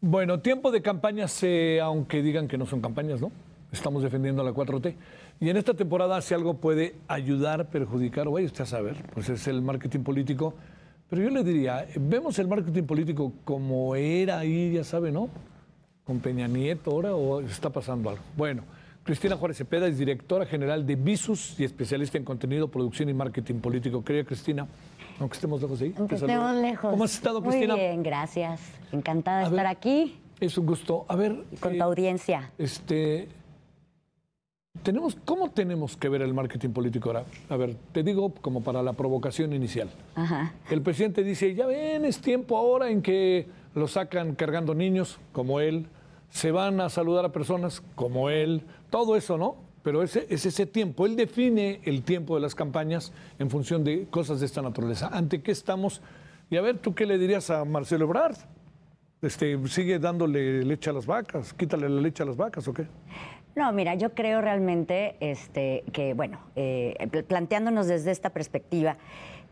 Bueno, tiempo de campañas, aunque digan que no son campañas, ¿no? Estamos defendiendo a la 4T. Y en esta temporada, si algo puede ayudar, perjudicar, o vaya usted a saber, pues es el marketing político. Pero yo le diría, vemos el marketing político como era ahí, ya sabe, ¿no? Con Peña Nieto ahora, o está pasando algo. Bueno, Cristina Juárez Cepeda es directora general de Visus y especialista en contenido, producción y marketing político. ¿Quería, Cristina, aunque estemos lejos de Aunque estemos lejos. ¿Cómo has estado, Cristina? Muy bien, gracias. Encantada de estar aquí. Es un gusto. A ver. con eh, tu audiencia. Este. Tenemos, ¿Cómo tenemos que ver el marketing político ahora? A ver, te digo como para la provocación inicial. Ajá. El presidente dice, ya ven, es tiempo ahora en que lo sacan cargando niños como él, se van a saludar a personas como él, todo eso, ¿no? pero es ese tiempo. Él define el tiempo de las campañas en función de cosas de esta naturaleza. ¿Ante qué estamos? Y a ver, ¿tú qué le dirías a Marcelo Ebrard? Este, ¿Sigue dándole leche a las vacas? ¿Quítale la leche a las vacas o qué? No, mira, yo creo realmente este, que, bueno, eh, planteándonos desde esta perspectiva,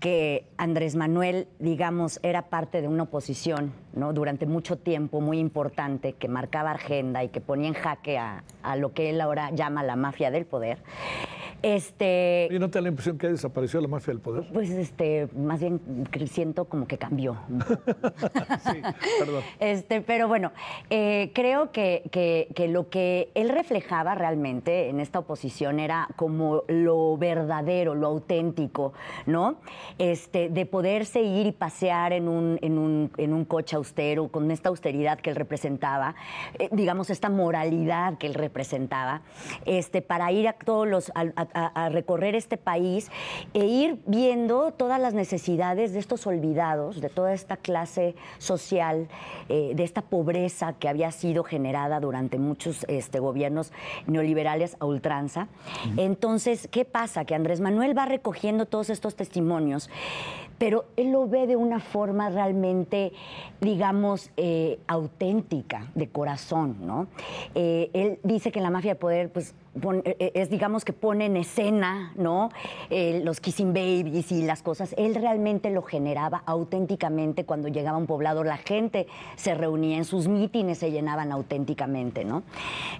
que Andrés Manuel, digamos, era parte de una oposición, ¿no? Durante mucho tiempo muy importante, que marcaba agenda y que ponía en jaque a, a lo que él ahora llama la mafia del poder. Este, ¿Y no te da la impresión que desapareció la mafia del poder? Pues este, más bien siento como que cambió. sí, perdón. Este, pero bueno, eh, creo que, lo que él reflejaba realmente en esta oposición era como lo verdadero, lo auténtico, ¿no? Este, de poderse ir y pasear en un, en un, coche austero, con esta austeridad que él representaba, eh, digamos, esta moralidad que él representaba, este, para ir a todos los a, recorrer este país e ir viendo todas las necesidades de estos olvidados, de toda esta clase social, eh, de esta pobreza que había sido generada durante muchos este, gobiernos neoliberales a ultranza. Entonces, ¿qué pasa? Que Andrés Manuel va recogiendo todos estos testimonios, pero él lo ve de una forma realmente, digamos, eh, auténtica, de corazón, ¿no? Eh, él dice que la mafia de poder, pues eh, eh, es digamos que pone en escena, ¿no? Eh, los kissing babies y las cosas. Él realmente lo generaba auténticamente cuando llegaba a un poblado, la gente se reunía en sus mítines, se llenaban auténticamente, ¿no?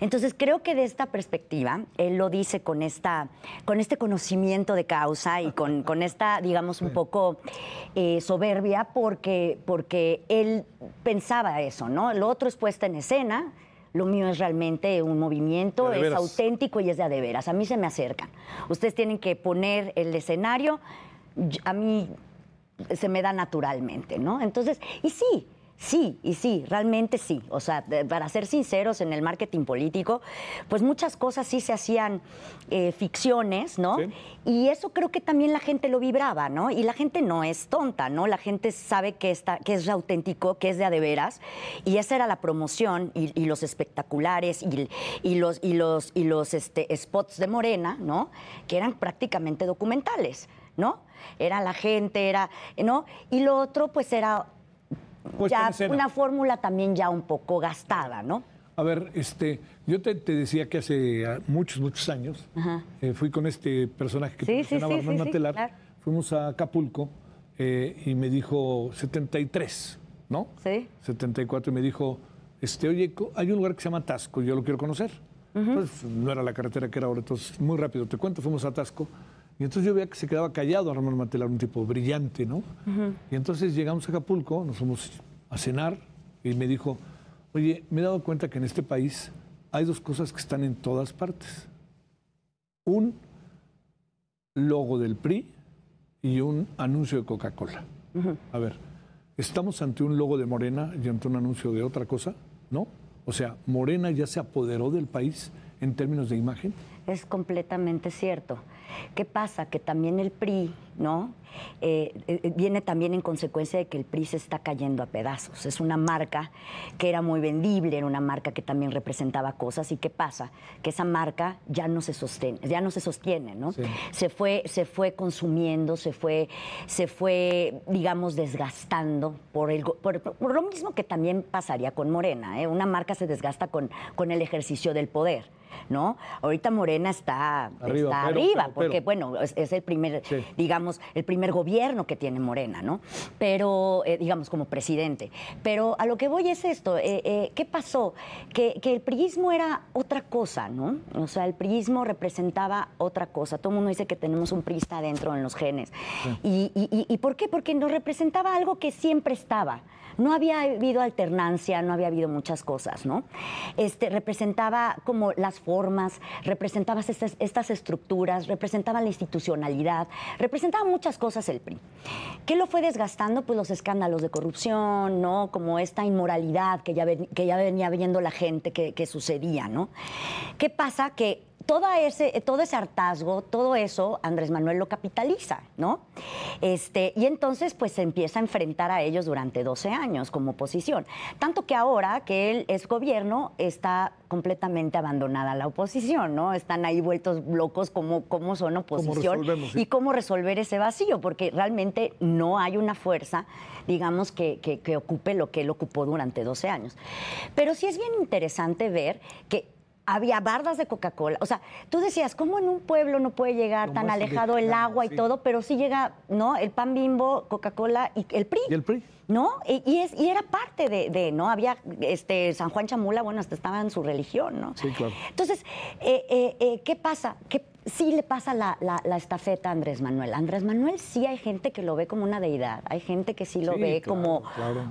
Entonces creo que de esta perspectiva, él lo dice con esta, con este conocimiento de causa y con, esta, digamos, un poco soberbia, porque, porque él pensaba eso, ¿no? Lo otro es puesta en escena lo mío es realmente un movimiento, es auténtico y es de a de veras. A mí se me acercan. Ustedes tienen que poner el escenario. A mí se me da naturalmente, ¿no? Entonces, y sí, Sí, y sí, realmente sí. O sea, para ser sinceros, en el marketing político, pues muchas cosas sí se hacían eh, ficciones, ¿no? Y eso creo que también la gente lo vibraba, ¿no? Y la gente no es tonta, ¿no? La gente sabe que, está, que es auténtico, que es de a Y esa era la promoción y, los espectaculares y, los, y los, y los este, spots de Morena, ¿no? Que eran prácticamente documentales, ¿no? Era la gente, era, ¿no? Y lo otro, pues era pues una fórmula también ya un poco gastada, ¿no? A ver, este, yo te, decía que hace ah, muchos, muchos años eh, fui con este personaje que se llamaba mencionaba, fuimos a Acapulco eh, y me dijo 73, ¿no? Sí. 74 y me dijo, este, oye, hay un lugar que se llama Tasco, yo lo quiero conocer. Entonces, pues, no era la carretera que era ahora, entonces muy rápido te cuento, fuimos a Tasco y entonces yo veía que se quedaba callado Ramón Matelar, un tipo brillante, ¿no? Y entonces llegamos a Acapulco, nos fuimos a cenar y me dijo, oye, me he dado cuenta que en este país hay dos cosas que están en todas partes. Un logo del PRI y un anuncio de Coca-Cola. A ver, estamos ante un logo de Morena y ante un anuncio de otra cosa, ¿no? O sea, Morena ya se apoderó del país en términos de imagen es completamente cierto. ¿Qué pasa? Que también el PRI, ¿no? Eh, eh, eh, viene también en consecuencia de que el PRI se está cayendo a pedazos. Es una marca que era muy vendible, era una marca que también representaba cosas. ¿Y qué pasa? Que esa marca ya no se sostiene, ya no se sostiene, ¿no? Se, fue, se fue consumiendo, se fue, se fue, digamos, desgastando por, el, lo mismo que también pasaría con Morena. Una marca se desgasta con el ejercicio del poder. ¿no? Ahorita Morena está arriba, porque, bueno, es, el primer, digamos, el primer gobierno que tiene Morena, ¿no? Pero, eh, digamos, como presidente. Pero a lo que voy es esto, eh, eh, ¿qué pasó? Que, el priismo era otra cosa, ¿no? O sea, el priismo representaba otra cosa. Todo mundo dice que tenemos un priista dentro en los genes. ¿Y por qué? Porque nos representaba algo que siempre estaba. No había habido alternancia, no había habido muchas cosas, ¿no? Este, representaba como las formas, representaba estas, estructuras, representaba la institucionalidad, representaba muchas cosas el PRI. ¿Qué lo fue desgastando? Pues los escándalos de corrupción, ¿no? Como esta inmoralidad que ya, que ya venía viendo la gente que, que sucedía, ¿no? ¿Qué pasa? Que ese, todo ese hartazgo, todo eso, Andrés Manuel lo capitaliza, ¿no? Este, y entonces, pues se empieza a enfrentar a ellos durante 12 años como oposición. Tanto que ahora que él es gobierno, está completamente abandonada la oposición, ¿no? Están ahí vueltos locos como, son oposición y cómo resolver ese vacío, porque realmente no hay una fuerza, digamos, que, que ocupe lo que él ocupó durante 12 años. Pero sí es bien interesante ver que había bardas de Coca-Cola. O sea, tú decías, ¿cómo en un pueblo no puede llegar tan alejado el agua y todo? Pero sí llega, ¿no? El pan bimbo, Coca-Cola y el PRI. Y el PRI. ¿No? Y, es, era parte de, ¿no? Había este, San Juan Chamula, bueno, hasta estaba en su religión, ¿no? Sí, claro. Entonces, eh, eh, eh ¿qué pasa? sí le pasa la, estafeta a Andrés Manuel. Andrés Manuel sí hay gente que lo ve como una deidad, hay gente que sí lo ve como,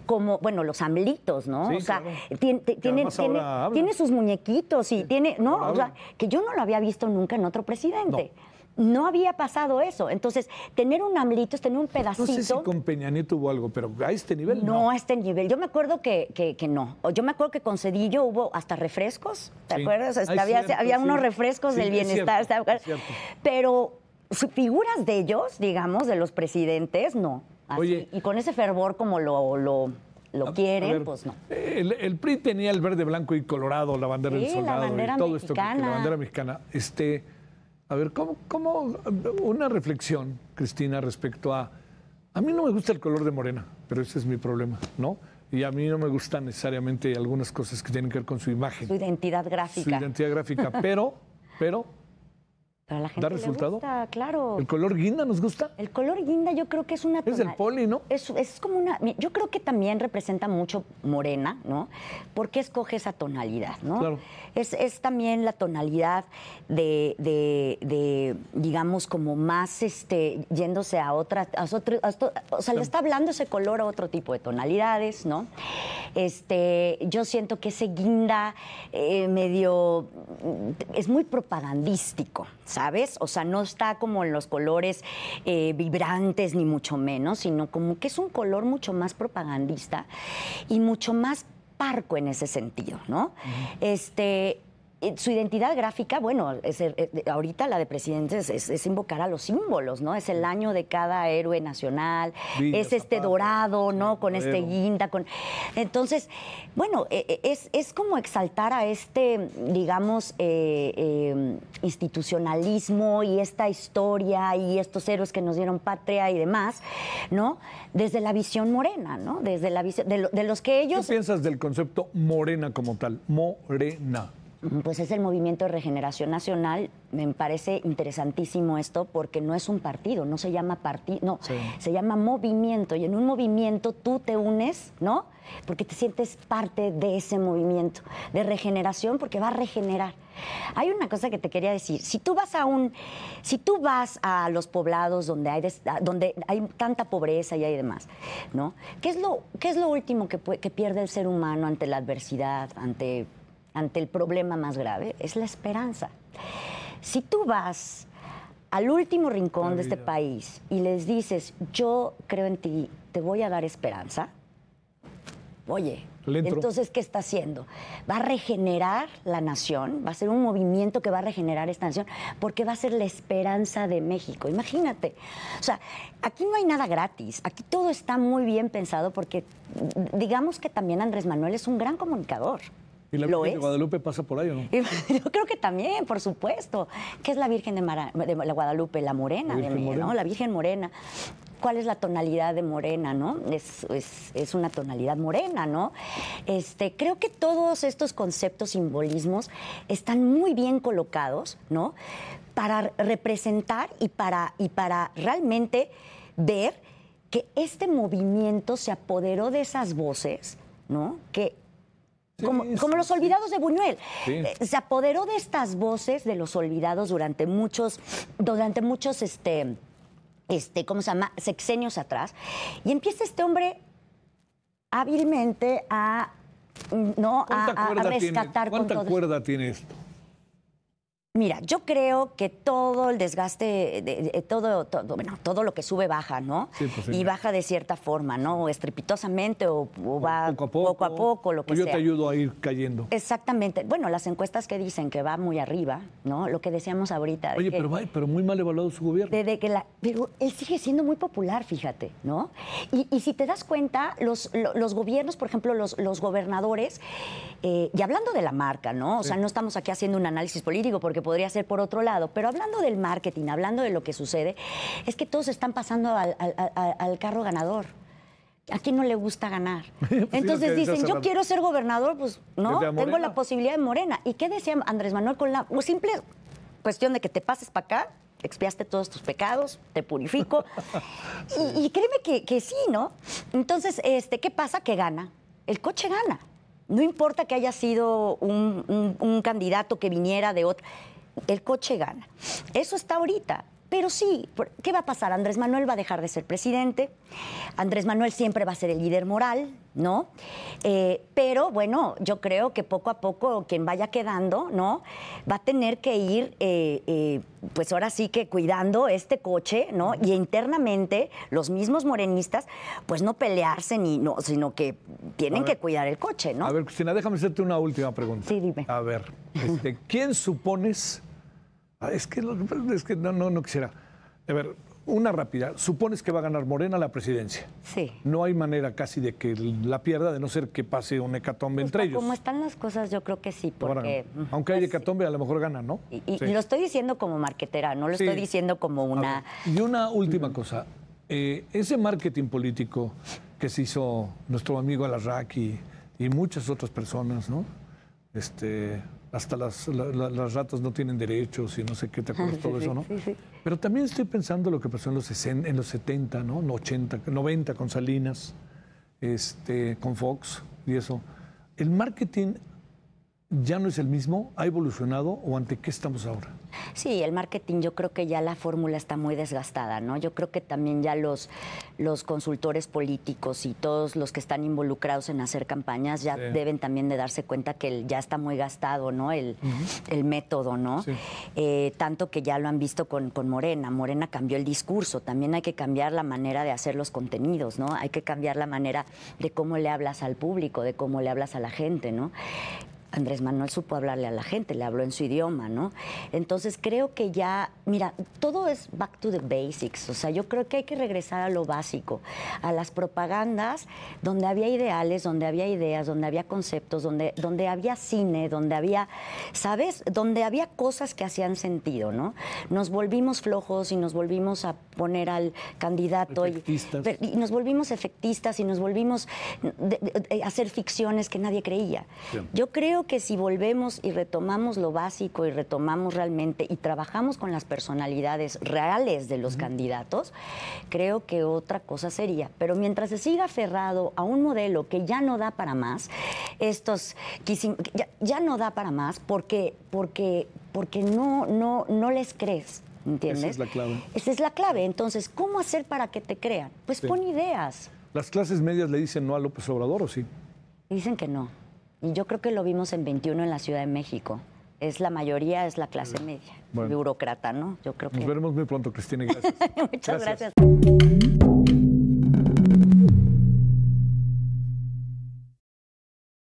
como, bueno, los amblitos, ¿no? o sea, tiene, tiene, tiene, sus muñequitos y tiene, ¿no? O sea, que yo no lo había visto nunca en otro presidente no había pasado eso. Entonces, tener un AMLITO es tener un pedacito. No sé si con Peña Nieto hubo algo, pero a este nivel no. a este nivel. Yo me acuerdo que, que, no. Yo me acuerdo que con Cedillo hubo hasta refrescos, ¿te acuerdas? había, unos refrescos del bienestar. pero figuras de ellos, digamos, de los presidentes, no. Oye, y con ese fervor como lo, lo lo quieren, pues no. El, PRI tenía el verde, blanco y colorado, la bandera del soldado y todo mexicana. esto, la bandera mexicana. Este, a ver, ¿cómo, ¿cómo, una reflexión, Cristina, respecto a... A mí no me gusta el color de morena, pero ese es mi problema, ¿no? Y a mí no me gustan necesariamente algunas cosas que tienen que ver con su imagen. Su identidad gráfica. Su identidad gráfica, pero, pero ¿Da resultado? claro. ¿El color guinda nos gusta? El color guinda yo creo que es una... Es el poli, ¿no? Es, es, como una... Yo creo que también representa mucho morena, ¿no? Porque escoge esa tonalidad, ¿no? Es, también la tonalidad de, digamos, como más este, yéndose a otras... A o sea, le está hablando ese color a otro tipo de tonalidades, ¿no? Este, yo siento que ese guinda eh, medio... Es muy propagandístico, ¿sí? ¿sabes? O sea, no está como en los colores eh, vibrantes, ni mucho menos, sino como que es un color mucho más propagandista y mucho más parco en ese sentido, ¿no? Este, eh, su identidad gráfica, bueno, es, eh, ahorita la de presidentes es, invocar a los símbolos, ¿no? Es el año de cada héroe nacional, es este dorado, ¿no? Con este guinda, con... Entonces, bueno, e, e, es, es como exaltar a este, digamos, eh, institucionalismo y esta historia y estos héroes que nos dieron patria y demás, ¿no? Desde la visión morena, ¿no? Desde la visión, de, de los que ellos... ¿Qué piensas del concepto morena como tal? Morena pues es el movimiento de regeneración nacional. Me parece interesantísimo esto porque no es un partido, no se llama partido, no, se llama movimiento. Y en un movimiento tú te unes, ¿no? Porque te sientes parte de ese movimiento de regeneración porque va a regenerar. Hay una cosa que te quería decir. Si tú vas a un, si tú vas a los poblados donde hay, donde hay tanta pobreza y hay demás, ¿no? ¿Qué es lo, es lo último que, que pierde el ser humano ante la adversidad, ante ante el problema más grave es la esperanza. Si tú vas al último rincón de este país y les dices, yo creo en ti, te voy a dar esperanza, oye, entonces, ¿qué está haciendo? Va a regenerar la nación, va a ser un movimiento que va a regenerar esta nación, porque va a ser la esperanza de México. Imagínate. O sea, aquí no hay nada gratis, aquí todo está muy bien pensado, porque digamos que también Andrés Manuel es un gran comunicador la Virgen de Guadalupe pasa por ahí no? yo creo que también, por supuesto. ¿Qué es la Virgen de, la Guadalupe? La morena, la ¿no? La Virgen morena. ¿Cuál es la tonalidad de morena, no? Es, una tonalidad morena, ¿no? Este, creo que todos estos conceptos, simbolismos, están muy bien colocados, ¿no? Para representar y para, y para realmente ver que este movimiento se apoderó de esas voces, ¿no? Que como, los olvidados de Buñuel. Eh, se apoderó de estas voces de los olvidados durante muchos, durante muchos, este, este, ¿cómo se llama? Sexenios atrás. Y empieza este hombre hábilmente a, mm, ¿no? A, rescatar. ¿Cuánta cuerda tiene esto? Mira, yo creo que todo el desgaste, de, todo, todo, bueno, todo lo que sube baja, ¿no? Pues y baja de cierta forma, ¿no? O Estrepitosamente o, va poco a poco, lo que o yo Yo te ayudo a ir cayendo. Exactamente. Bueno, las encuestas que dicen que va muy arriba, ¿no? Lo que decíamos ahorita. Oye, pero, muy mal evaluado su gobierno. Desde que la, pero él sigue siendo muy popular, fíjate, ¿no? Y, si te das cuenta, los, los gobiernos, por ejemplo, los, los gobernadores, eh, y hablando de la marca, ¿no? O sea, no estamos aquí haciendo un análisis político porque podría ser por otro lado. Pero hablando del marketing, hablando de lo que sucede, es que todos están pasando al, carro ganador. ¿A quién no le gusta ganar? Entonces dicen, yo quiero ser gobernador, pues no, tengo la posibilidad de Morena. ¿Y qué decía Andrés Manuel con la simple cuestión de que te pases para acá? expiaste todos tus pecados, te purifico. y, créeme que, sí, ¿no? Entonces, este, ¿qué pasa? Que gana. El coche gana. No importa que haya sido un, un candidato que viniera de otro el coche gana. Eso está ahorita. Pero sí, ¿qué va a pasar? Andrés Manuel va a dejar de ser presidente, Andrés Manuel siempre va a ser el líder moral, ¿no? Eh, pero bueno, yo creo que poco a poco quien vaya quedando, ¿no? Va a tener que ir, eh, eh, pues ahora sí que cuidando este coche, ¿no? Y internamente los mismos morenistas, pues no pelearse ni no, sino que tienen que cuidar el coche, ¿no? A ver, Cristina, déjame hacerte una última pregunta. Sí, dime. A ver, este, ¿quién supones? Ah, es que, es que no, no, no quisiera. A ver, una rápida, supones que va a ganar Morena la presidencia. Sí. No hay manera casi de que la pierda, de no ser que pase un hecatombe pues entre ellos. Como están las cosas, yo creo que sí, porque... aunque hay pues, hecatombe, a lo mejor gana, ¿no? Y, lo estoy diciendo como marquetera, no lo estoy diciendo como una... y una última cosa. Eh, ese marketing político que se hizo nuestro amigo Alarraqui y, muchas otras personas, ¿no? Este, hasta las, las ratas no tienen derechos y no sé qué, ¿te acuerdas todo eso, no? Sí, sí. Pero también estoy pensando lo que pasó en los, en los 70, ¿no? 80, 90 con Salinas, este, con Fox y eso. El marketing ya no es el mismo, ha evolucionado o ante qué estamos ahora? Sí, el marketing yo creo que ya la fórmula está muy desgastada, ¿no? Yo creo que también ya los los consultores políticos y todos los que están involucrados en hacer campañas ya deben también de darse cuenta que ya está muy gastado, ¿no? El, método, ¿no? Eh, tanto que ya lo han visto con, con Morena. Morena cambió el discurso. También hay que cambiar la manera de hacer los contenidos, ¿no? Hay que cambiar la manera de cómo le hablas al público, de cómo le hablas a la gente, ¿no? Andrés Manuel supo hablarle a la gente, le habló en su idioma, ¿no? Entonces creo que ya, mira, todo es back to the basics, o sea, yo creo que hay que regresar a lo básico, a las propagandas donde había ideales, donde había ideas, donde había conceptos, donde, donde había cine, donde había, ¿sabes? Donde había cosas que hacían sentido, ¿no? Nos volvimos flojos y nos volvimos a poner al candidato y, y, nos volvimos efectistas y nos volvimos a hacer ficciones que nadie creía. Yo creo que si volvemos y retomamos lo básico y retomamos realmente y trabajamos con las personalidades reales de los candidatos, creo que otra cosa sería. Pero mientras se siga aferrado a un modelo que ya no da para más, estos ya, no da para más porque, porque, porque no, no, no les crees. ¿Entiendes? Esa es la clave. Esa es la clave. Entonces, ¿cómo hacer para que te crean? Pues pon ideas. ¿Las clases medias le dicen no a López Obrador o sí? Dicen que no. Y yo creo que lo vimos en 21 en la Ciudad de México. Es la mayoría, es la clase eh, media, bueno. burócrata, ¿no? Yo creo que... Nos veremos muy pronto, Cristina. Gracias. Muchas gracias.